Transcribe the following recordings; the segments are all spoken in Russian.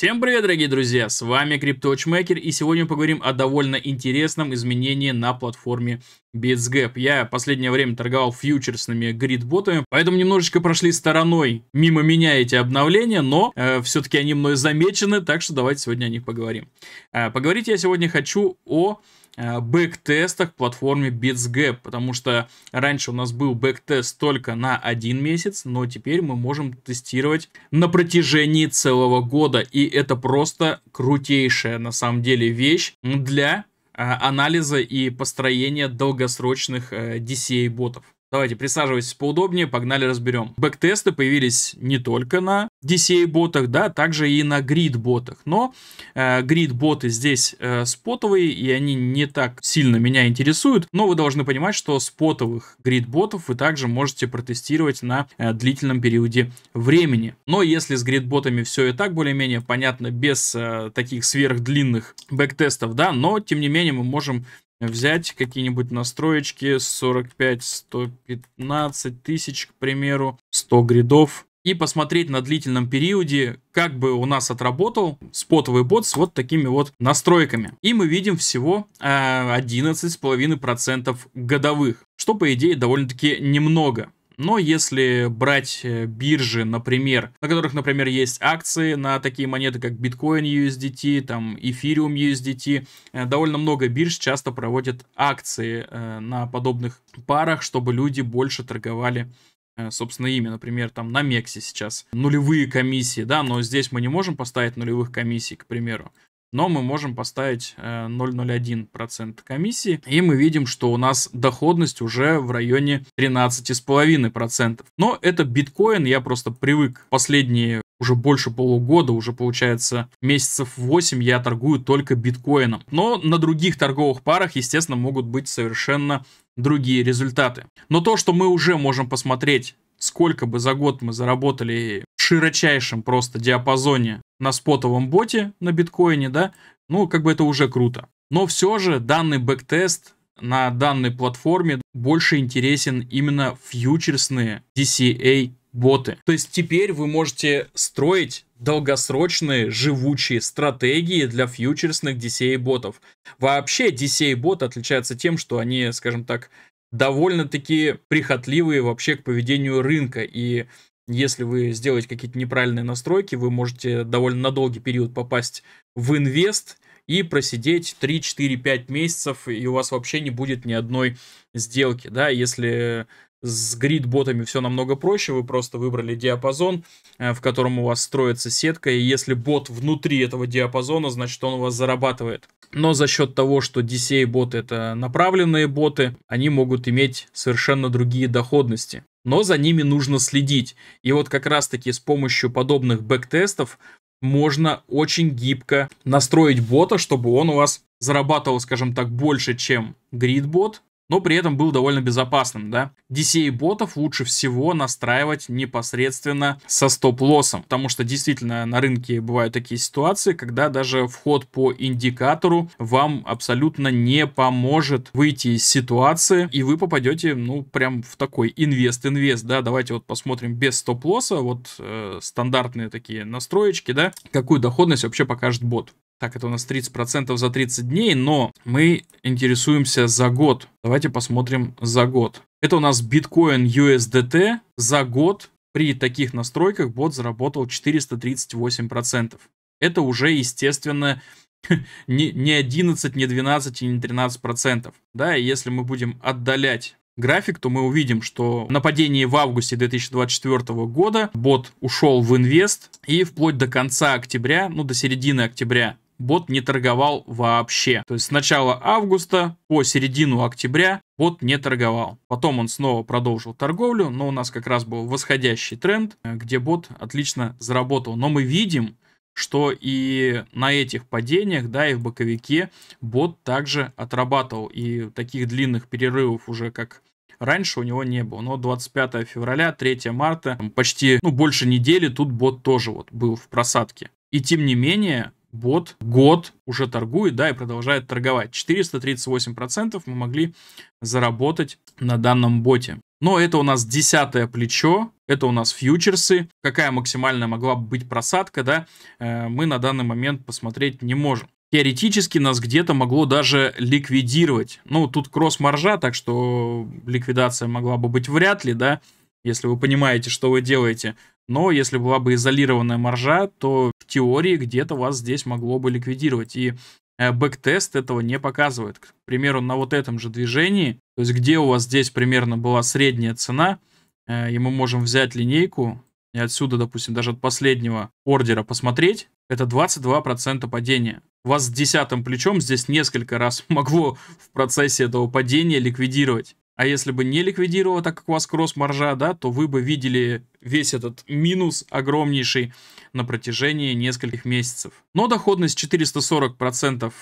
Всем привет, дорогие друзья, с вами CryptoWatchmaker, и сегодня мы поговорим о довольно интересном изменении на платформе BitsGap. Я последнее время торговал фьючерсными грид-ботами, поэтому немножечко прошли стороной мимо меня эти обновления, но э, все-таки они мной замечены, так что давайте сегодня о них поговорим. Э, поговорить я сегодня хочу о Э, бэк-теста платформе BitsGap, потому что раньше у нас был бэк-тест только на один месяц, но теперь мы можем тестировать на протяжении целого года, и это просто крутейшая на самом деле вещь для э, анализа и построения долгосрочных э, DCA-ботов. Давайте, присаживайтесь поудобнее, погнали разберем. Бэктесты появились не только на DCA-ботах, да, также и на грид-ботах. Но э, грид-боты здесь э, спотовые, и они не так сильно меня интересуют. Но вы должны понимать, что спотовых грид-ботов вы также можете протестировать на э, длительном периоде времени. Но если с грид-ботами все и так более-менее понятно, без э, таких сверхдлинных бэктестов, да, но тем не менее мы можем взять какие-нибудь настроечки 45-115 тысяч, к примеру, 100 гридов, и посмотреть на длительном периоде, как бы у нас отработал спотовый бот с вот такими вот настройками. И мы видим всего 11,5% а, годовых, что по идее довольно-таки немного. Но если брать э, биржи, например, на которых, например, есть акции на такие монеты, как Bitcoin USDT, там Ethereum USDT, э, довольно много бирж часто проводят акции э, на подобных парах, чтобы люди больше торговали собственно, ими. Например, там на Мексе сейчас нулевые комиссии, да, но здесь мы не можем поставить нулевых комиссий, к примеру но мы можем поставить 0,01% э, комиссии, и мы видим, что у нас доходность уже в районе 13,5%. Но это биткоин, я просто привык последние уже больше полугода, уже получается месяцев 8 я торгую только биткоином. Но на других торговых парах, естественно, могут быть совершенно другие результаты. Но то, что мы уже можем посмотреть сколько бы за год мы заработали широчайшем просто диапазоне на спотовом боте на биткоине, да, ну, как бы это уже круто. Но все же данный бэктест на данной платформе больше интересен именно фьючерсные DCA боты. То есть теперь вы можете строить долгосрочные живучие стратегии для фьючерсных DCA ботов. Вообще DCA боты отличаются тем, что они, скажем так, довольно-таки прихотливые вообще к поведению рынка. И если вы сделаете какие-то неправильные настройки, вы можете довольно на долгий период попасть в инвест и просидеть 3, 4, 5 месяцев, и у вас вообще не будет ни одной сделки, да, если с грид-ботами все намного проще, вы просто выбрали диапазон, э, в котором у вас строится сетка, и если бот внутри этого диапазона, значит он у вас зарабатывает. Но за счет того, что DCA-боты это направленные боты, они могут иметь совершенно другие доходности. Но за ними нужно следить. И вот как раз-таки с помощью подобных бэктестов можно очень гибко настроить бота, чтобы он у вас зарабатывал, скажем так, больше, чем грид-бот, но при этом был довольно безопасным, да. DCA ботов лучше всего настраивать непосредственно со стоп-лоссом, потому что действительно на рынке бывают такие ситуации, когда даже вход по индикатору вам абсолютно не поможет выйти из ситуации, и вы попадете, ну, прям в такой инвест-инвест, да, давайте вот посмотрим без стоп-лосса, вот э, стандартные такие настроечки, да, какую доходность вообще покажет бот. Так, это у нас 30% за 30 дней, но мы интересуемся за год. Давайте посмотрим за год. Это у нас биткоин USDT за год. При таких настройках бот заработал 438%. Это уже, естественно, не, не 11, не 12 и не 13%. Да, и если мы будем отдалять график, то мы увидим, что на падении в августе 2024 года бот ушел в инвест и вплоть до конца октября, ну до середины октября бот не торговал вообще. То есть с начала августа по середину октября бот не торговал. Потом он снова продолжил торговлю, но у нас как раз был восходящий тренд, э, где бот отлично заработал. Но мы видим, что и на этих падениях, да, и в боковике бот также отрабатывал. И таких длинных перерывов уже как раньше у него не было. Но 25 февраля, 3 марта, почти ну, больше недели тут бот тоже вот был в просадке. И тем не менее, бот год уже торгует, да, и продолжает торговать. 438% мы могли заработать на данном боте. Но это у нас десятое плечо, это у нас фьючерсы. Какая максимальная могла быть просадка, да, э, мы на данный момент посмотреть не можем. Теоретически нас где-то могло даже ликвидировать. Ну, тут кросс-маржа, так что ликвидация могла бы быть вряд ли, да если вы понимаете, что вы делаете. Но если была бы изолированная маржа, то в теории где-то вас здесь могло бы ликвидировать. И э, бэктест этого не показывает. К примеру, на вот этом же движении, то есть где у вас здесь примерно была средняя цена, э, и мы можем взять линейку и отсюда, допустим, даже от последнего ордера посмотреть, это 22% падения. Вас с десятым плечом здесь несколько раз могло в процессе этого падения ликвидировать. А если бы не ликвидировало, так как у вас кросс-маржа, да, то вы бы видели весь этот минус огромнейший на протяжении нескольких месяцев. Но доходность 440%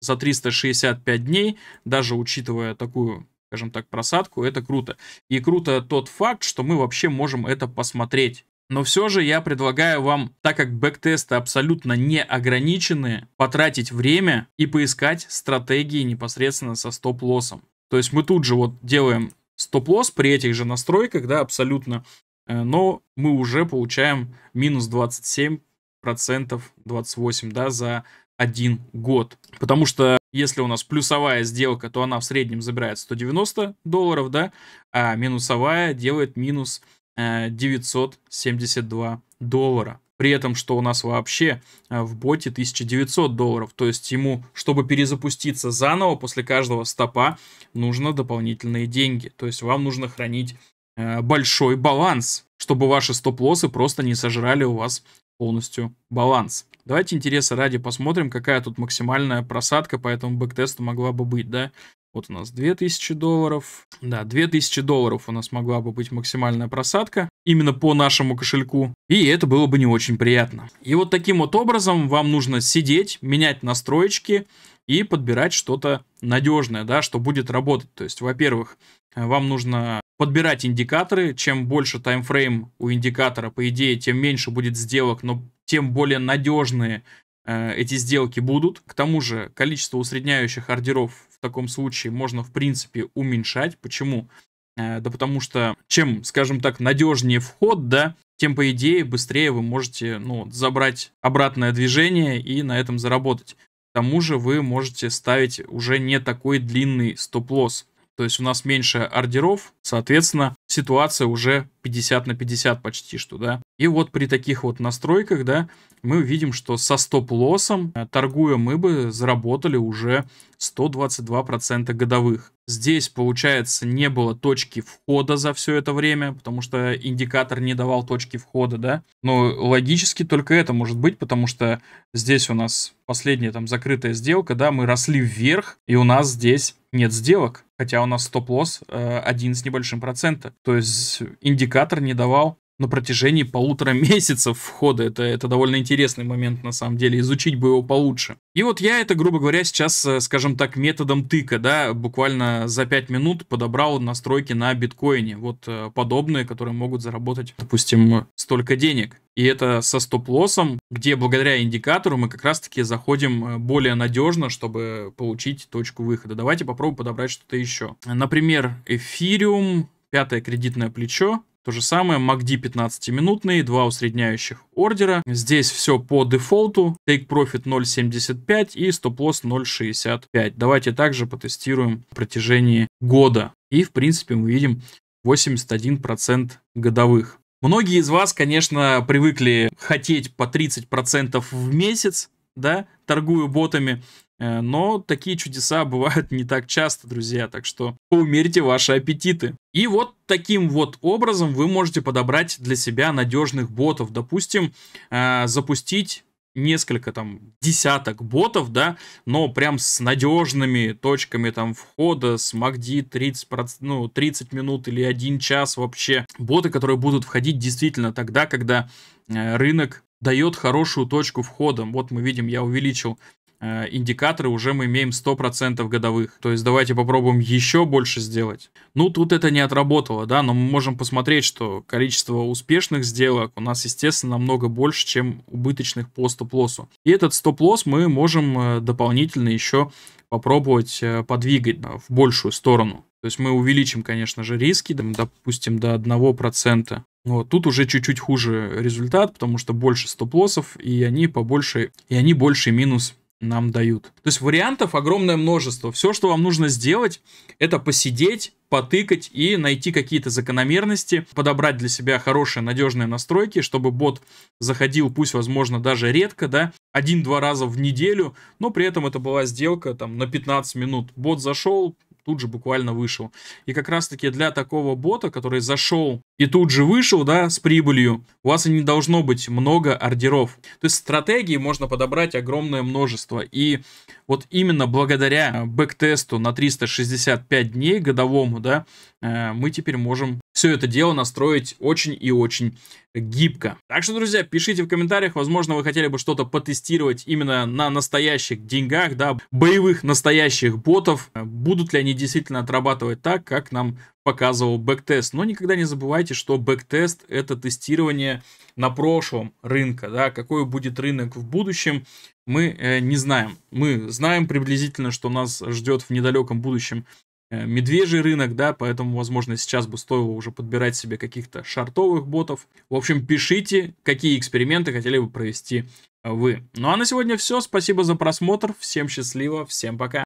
за 365 дней, даже учитывая такую скажем так, просадку, это круто. И круто тот факт, что мы вообще можем это посмотреть. Но все же я предлагаю вам, так как бэктесты абсолютно не ограничены, потратить время и поискать стратегии непосредственно со стоп-лоссом. То есть мы тут же вот делаем стоп-лосс при этих же настройках, да, абсолютно, э, но мы уже получаем минус 27%, 28%, да, за один год. Потому что если у нас плюсовая сделка, то она в среднем забирает 190 долларов, да, а минусовая делает минус 972 э, доллара. При этом, что у нас вообще э, в боте 1900 долларов. То есть ему, чтобы перезапуститься заново после каждого стопа, нужно дополнительные деньги. То есть вам нужно хранить э, большой баланс, чтобы ваши стоп-лоссы просто не сожрали у вас полностью баланс. Давайте интереса ради посмотрим, какая тут максимальная просадка по этому бэктесту могла бы быть, да? Вот у нас 2000 долларов. Да, 2000 долларов у нас могла бы быть максимальная просадка именно по нашему кошельку. И это было бы не очень приятно. И вот таким вот образом вам нужно сидеть, менять настроечки и подбирать что-то надежное, да, что будет работать. То есть, во-первых, вам нужно подбирать индикаторы. Чем больше таймфрейм у индикатора, по идее, тем меньше будет сделок, но тем более надежные э, эти сделки будут. К тому же количество усредняющих ордеров таком случае можно, в принципе, уменьшать. Почему? Э, да потому что чем, скажем так, надежнее вход, да, тем, по идее, быстрее вы можете ну, забрать обратное движение и на этом заработать. К тому же вы можете ставить уже не такой длинный стоп-лосс. То есть у нас меньше ордеров, соответственно, ситуация уже 50 на 50 почти что, да. И вот при таких вот настройках, да, мы видим, что со стоп-лоссом, э, торгуя, мы бы заработали уже 122% годовых. Здесь, получается, не было точки входа за все это время, потому что индикатор не давал точки входа, да. Но логически только это может быть, потому что здесь у нас последняя там закрытая сделка, да, мы росли вверх, и у нас здесь нет сделок хотя у нас стоп-лосс э, один с небольшим процента. То есть индикатор не давал на протяжении полутора месяцев входа. Это, это довольно интересный момент, на самом деле, изучить бы его получше. И вот я это, грубо говоря, сейчас, э, скажем так, методом тыка, да, буквально за 5 минут подобрал настройки на биткоине, вот э, подобные, которые могут заработать, допустим, столько денег. И это со стоп-лоссом, где благодаря индикатору мы как раз-таки заходим э, более надежно, чтобы получить точку выхода. Давайте попробуем подобрать что-то еще. Например, эфириум, пятое кредитное плечо, то же самое, MACD 15-минутный, два усредняющих ордера. Здесь все по дефолту. Take Profit 0.75 и Stop Loss 0.65. Давайте также потестируем в протяжении года. И, в принципе, мы видим 81% годовых. Многие из вас, конечно, привыкли хотеть по 30% в месяц, да, торгую ботами. Э, но такие чудеса бывают не так часто, друзья, так что умерьте ваши аппетиты. И вот таким вот образом вы можете подобрать для себя надежных ботов. Допустим, э, запустить несколько там десяток ботов, да, но прям с надежными точками там входа, с MACD 30, ну, 30 минут или 1 час вообще. Боты, которые будут входить действительно тогда, когда э, рынок дает хорошую точку входа. Вот мы видим, я увеличил Э, индикаторы уже мы имеем 100% годовых. То есть давайте попробуем еще больше сделать. Ну, тут это не отработало, да, но мы можем посмотреть, что количество успешных сделок у нас, естественно, намного больше, чем убыточных по стоп-лоссу. И этот стоп-лосс мы можем э, дополнительно еще попробовать э, подвигать в большую сторону. То есть мы увеличим, конечно же, риски, допустим, до 1%. Вот, тут уже чуть-чуть хуже результат, потому что больше стоп-лоссов, и они побольше, и они больше минус нам дают. То есть вариантов огромное множество. Все, что вам нужно сделать, это посидеть, потыкать и найти какие-то закономерности, подобрать для себя хорошие, надежные настройки, чтобы бот заходил, пусть, возможно, даже редко, да, один-два раза в неделю, но при этом это была сделка там на 15 минут. Бот зашел, тут же буквально вышел. И как раз-таки для такого бота, который зашел и тут же вышел, да, с прибылью, у вас и не должно быть много ордеров. То есть стратегии можно подобрать огромное множество. И вот именно благодаря бэк тесту на 365 дней годовому, да, э, мы теперь можем все это дело настроить очень и очень гибко. Так что, друзья, пишите в комментариях, возможно, вы хотели бы что-то потестировать именно на настоящих деньгах, да, боевых настоящих ботов. Будут ли они действительно отрабатывать так, как нам показывал бэктест. Но никогда не забывайте, что бэктест это тестирование на прошлом рынка, да, какой будет рынок в будущем, мы э, не знаем. Мы знаем приблизительно, что нас ждет в недалеком будущем Э, медвежий рынок, да, поэтому, возможно, сейчас бы стоило уже подбирать себе каких-то шартовых ботов. В общем, пишите, какие эксперименты хотели бы провести э, вы. Ну а на сегодня все. Спасибо за просмотр. Всем счастливо, всем пока.